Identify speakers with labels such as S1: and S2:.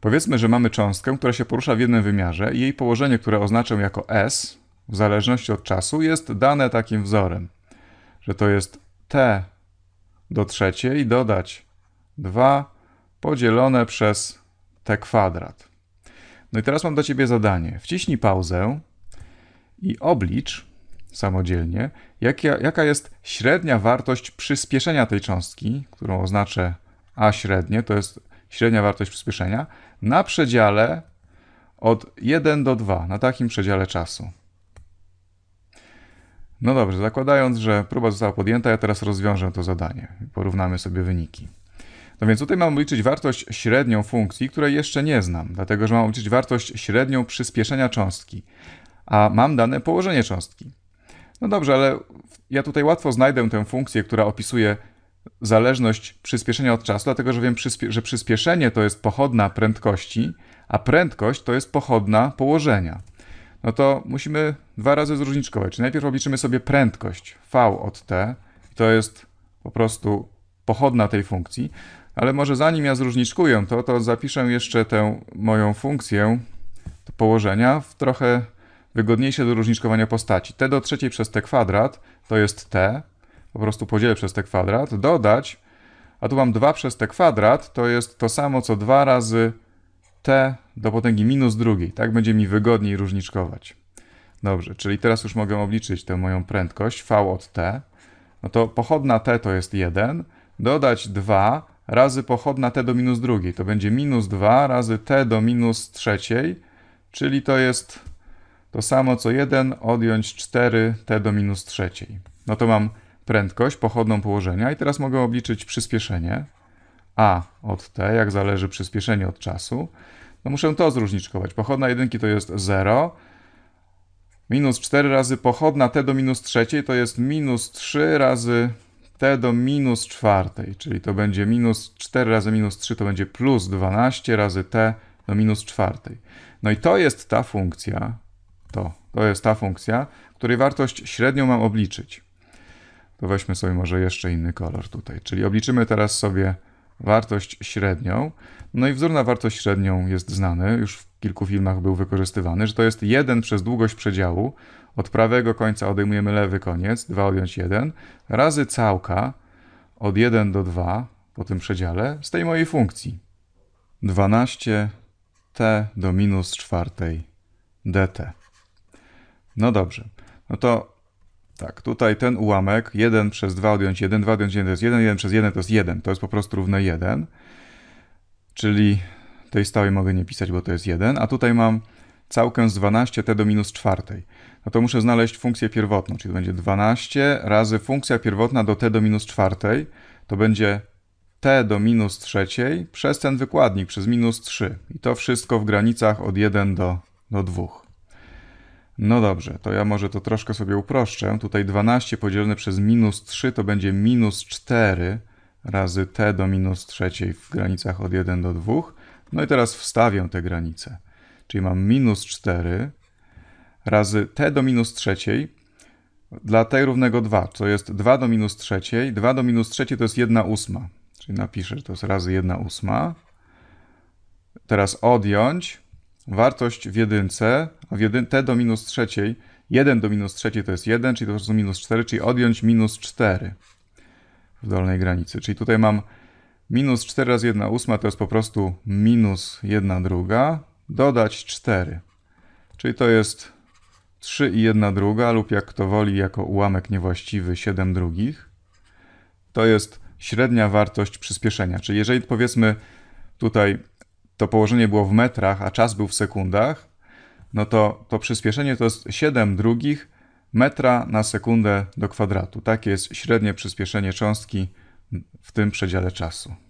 S1: Powiedzmy, że mamy cząstkę, która się porusza w jednym wymiarze i jej położenie, które oznaczę jako S, w zależności od czasu, jest dane takim wzorem, że to jest T do trzeciej dodać 2 podzielone przez T kwadrat. No i teraz mam do Ciebie zadanie. Wciśnij pauzę i oblicz samodzielnie, jaka, jaka jest średnia wartość przyspieszenia tej cząstki, którą oznaczę A średnie, to jest średnia wartość przyspieszenia, na przedziale od 1 do 2, na takim przedziale czasu. No dobrze, zakładając, że próba została podjęta, ja teraz rozwiążę to zadanie. Porównamy sobie wyniki. No więc tutaj mam liczyć wartość średnią funkcji, której jeszcze nie znam, dlatego że mam liczyć wartość średnią przyspieszenia cząstki, a mam dane położenie cząstki. No dobrze, ale ja tutaj łatwo znajdę tę funkcję, która opisuje zależność przyspieszenia od czasu, dlatego że wiem, że przyspieszenie to jest pochodna prędkości, a prędkość to jest pochodna położenia. No to musimy dwa razy zróżniczkować. Czyli najpierw obliczymy sobie prędkość v od t, to jest po prostu pochodna tej funkcji, ale może zanim ja zróżniczkuję to, to zapiszę jeszcze tę moją funkcję położenia w trochę wygodniejsze do różniczkowania postaci. t do trzeciej przez t kwadrat to jest t, po prostu podzielę przez te kwadrat, dodać, a tu mam 2 przez t kwadrat, to jest to samo co 2 razy t do potęgi minus drugiej. Tak będzie mi wygodniej różniczkować. Dobrze, czyli teraz już mogę obliczyć tę moją prędkość v od t. No to pochodna t to jest 1, dodać 2 razy pochodna t do minus drugiej. To będzie minus 2 razy t do minus trzeciej, czyli to jest to samo co 1 odjąć 4t do minus trzeciej. No to mam prędkość pochodną położenia i teraz mogę obliczyć przyspieszenie a od t, jak zależy przyspieszenie od czasu, no muszę to zróżniczkować. Pochodna jedynki to jest 0, minus 4 razy pochodna t do minus trzeciej to jest minus 3 razy t do minus czwartej, czyli to będzie minus 4 razy minus 3 to będzie plus 12 razy t do minus czwartej. No i to jest ta funkcja, to, to jest ta funkcja, której wartość średnią mam obliczyć to weźmy sobie może jeszcze inny kolor tutaj. Czyli obliczymy teraz sobie wartość średnią. No i wzór na wartość średnią jest znany, już w kilku filmach był wykorzystywany, że to jest 1 przez długość przedziału, od prawego końca odejmujemy lewy koniec, 2 odjąć 1, razy całka od 1 do 2 po tym przedziale z tej mojej funkcji. 12 t do minus czwartej dt. No dobrze, no to tak, tutaj ten ułamek 1 przez 2 odjąć 1, 2 odjąć 1 to jest 1, 1 przez 1 to jest 1, to jest po prostu równe 1, czyli tej stałej mogę nie pisać, bo to jest 1, a tutaj mam całkę z 12 t do minus 4. No to muszę znaleźć funkcję pierwotną, czyli to będzie 12 razy funkcja pierwotna do t do minus 4, to będzie t do minus 3 przez ten wykładnik, przez minus 3. I to wszystko w granicach od 1 do, do 2. No dobrze, to ja może to troszkę sobie uproszczę. Tutaj 12 podzielone przez minus 3 to będzie minus 4 razy t do minus trzeciej w granicach od 1 do 2. No i teraz wstawię te granice. Czyli mam minus 4 razy t do minus trzeciej dla t równego 2, to jest 2 do minus trzeciej. 2 do minus trzeciej to jest 1 ósma. Czyli napiszę, że to jest razy 1 ósma. Teraz odjąć wartość w jedynce, a w jedyn, t do minus trzeciej, 1 do minus trzeciej to jest 1, czyli to są minus 4, czyli odjąć minus 4 w dolnej granicy. Czyli tutaj mam minus 4 razy 1 ósma, to jest po prostu minus 1 druga, dodać 4. Czyli to jest 3 i 1 druga, lub jak kto woli, jako ułamek niewłaściwy 7 drugich. To jest średnia wartość przyspieszenia. Czyli jeżeli powiedzmy tutaj to położenie było w metrach, a czas był w sekundach, no to to przyspieszenie to jest 7 drugich metra na sekundę do kwadratu. Takie jest średnie przyspieszenie cząstki w tym przedziale czasu.